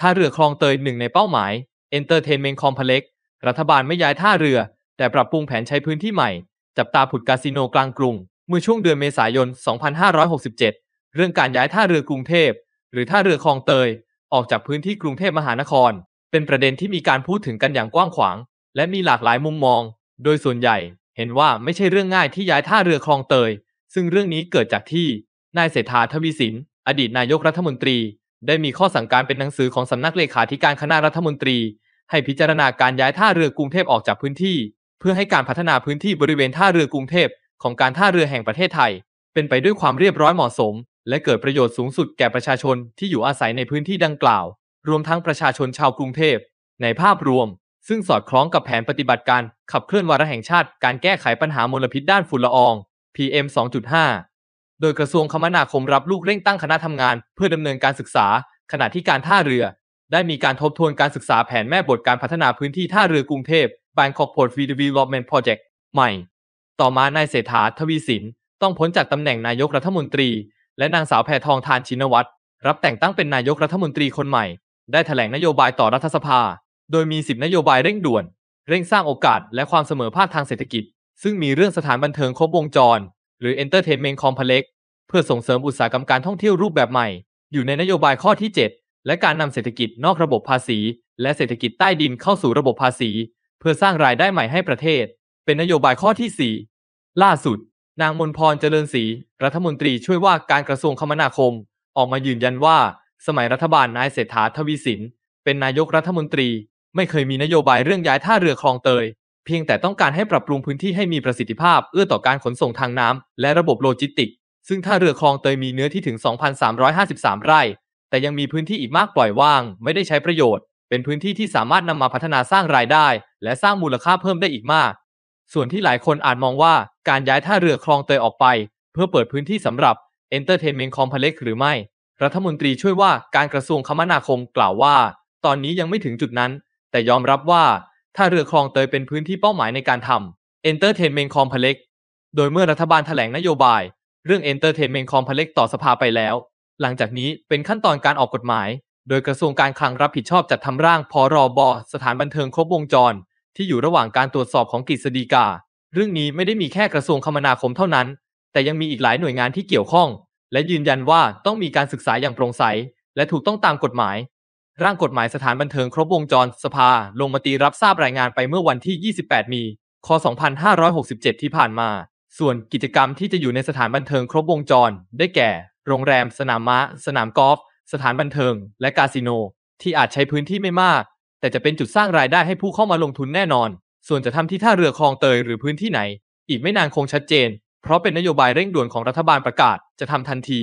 ท่าเรือคลองเตยหนึ่งในเป้าหมาย Entertainment Complex รัฐบาลไม่ย้ายท่าเรือ แต่ปรับปรุงแผนใช้พื้นที่ใหม่ จับตาผุดคาสิโนกลางกรุงเมื่อช่วงเดือนเมษายน 2567 เรื่องการย้ายท่าเรือกรุงเทพ หรือท่าเรือคลองเตยออกจากพื้นที่กรุงเทพมหานคร เป็นประเด็นที่มีการพูดถึงกันอย่างกว้างขวาง และมีหลากหลายมุมมอง โดยส่วนใหญ่เห็นว่าไม่ใช่เรื่องง่ายที่ย้ายท่าเรือคลองเตย ซึ่งเรื่องนี้เกิดจากที่นายเศรษฐาทวีสินอดีตนายกรัฐมนตรีได้มีข้อสั่งการเป็นหนังสือของสำนักเลขาธิการคณะรัฐมนตรี ให้พิจารณาการย้ายท่าเรือกรุงเทพออกจากพื้นที่ เพื่อให้การพัฒนาพื้นที่บริเวณท่าเรือกรุงเทพของการท่าเรือแห่งประเทศไทย เป็นไปด้วยความเรียบร้อยเหมาะสม และเกิดประโยชน์สูงสุดแก่ประชาชนที่อยู่อาศัยในพื้นที่ดังกล่าว รวมทั้งประชาชนชาวกรุงเทพในภาพรวม ซึ่งสอดคล้องกับแผนปฏิบัติการขับเคลื่อนวาระแห่งชาติการแก้ไขปัญหามลพิษด้านฝุ่นละออง PM 2.5โดยกระทรวงคมนาคมรับลูกเร่งตั้งคณะทำงานเพื่อดำเนินการศึกษา ขณะที่การท่าเรือ ได้มีการทบทวนการศึกษาแผนแม่บทการพัฒนาพื้นที่ท่าเรือกรุงเทพ Bangkok Port v Development Project ใหม่ ต่อมานายเศรษฐาทวีสินต้องพ้นจากตำแหน่งนายกรัฐมนตรี และนางสาวแพทองทานชินวัตรรับแต่งตั้งเป็นนายกรัฐมนตรีคนใหม่ ได้แถลงนโยบายต่อรัฐสภา โดยมี10นโยบายเร่งด่วนเร่งสร้างโอกาส และความเสมอภาคทางเศรษฐกิจ ซึ่งมีเรื่องสถานบันเทิงครบวงจรหรือ Entertainment Complex เพื่อส่งเสริมอุตสาหกรรมการท่องเที่ยวรูปแบบใหม่ อยู่ในนโยบายข้อที่ 7 และการนำเศรษฐกิจนอกระบบภาษี และเศรษฐกิจใต้ดินเข้าสู่ระบบภาษี เพื่อสร้างรายได้ใหม่ให้ประเทศ เป็นนโยบายข้อที่ 4 ล่าสุด นางมนพรเจริญศรีรัฐมนตรีช่วยว่าการกระทรวงคมนาคม ออกมายืนยันว่า สมัยรัฐบาลนายเศรษฐาทวีสินเป็นนายกรัฐมนตรี ไม่เคยมีนโยบายเรื่องย้ายท่าเรือคลองเตยเพียงแต่ต้องการให้ปรับปรุงพื้นที่ให้มีประสิทธิภาพเอื้อต่อการขนส่งทางน้ำ และระบบโลจิสติก ซึ่งท่าเรือคลองเตยมีเนื้อที่ถึง 2,353 ไร่ แต่ยังมีพื้นที่อีกมากปล่อยว่าง ไม่ได้ใช้ประโยชน์ เป็นพื้นที่ที่สามารถนำมาพัฒนาสร้างรายได้ และสร้างมูลค่าเพิ่มได้อีกมาก ส่วนที่หลายคนอาจมองว่า การย้ายท่าเรือคลองเตยออกไป เพื่อเปิดพื้นที่สำหรับเเออนตร์เทนเมนต์คอมเพล็กซ์หรือไม่ รัฐมนตรีช่วยว่าการกระทรวงคมนาคมกล่าวว่า ตอนนี้ยังไม่ถึงจุดนั้น แต่ยอมรับว่าท่าเรือคลองเตยเป็นพื้นที่เป้าหมายในการทำ Entertainment Complex โดยเมื่อรัฐบาลแถลงนโยบาย เรื่อง Entertainment Complex ต่อสภาไปแล้ว หลังจากนี้เป็นขั้นตอนการออกกฎหมาย โดยกระทรวงการคลังรับผิดชอบจัดทำร่างพรบ สถานบันเทิงครบวงจรที่อยู่ระหว่างการตรวจสอบของกฤษฎีกา เรื่องนี้ไม่ได้มีแค่กระทรวงคมนาคมเท่านั้น แต่ยังมีอีกหลายหน่วยงานที่เกี่ยวข้อง และยืนยันว่าต้องมีการศึกษาอย่างโปร่งใสและถูกต้องตามกฎหมายร่างกฎหมายสถานบันเทิงครบวงจรสภาลงมติรับทราบรายงานไปเมื่อวันที่ 28 มีค2567 ที่ผ่านมา ส่วนกิจกรรมที่จะอยู่ในสถานบันเทิงครบวงจร ได้แก่ โรงแรม สนามม้าสนามกอล์ฟ สถานบันเทิง และคาสิโน ที่อาจใช้พื้นที่ไม่มาก แต่จะเป็นจุดสร้างรายได้ให้ผู้เข้ามาลงทุนแน่นอน ส่วนจะทำที่ท่าเรือคลองเตยหรือพื้นที่ไหน อีกไม่นานคงชัดเจน เพราะเป็นนโยบายเร่งด่วนของรัฐบาลประกาศจะทำทันที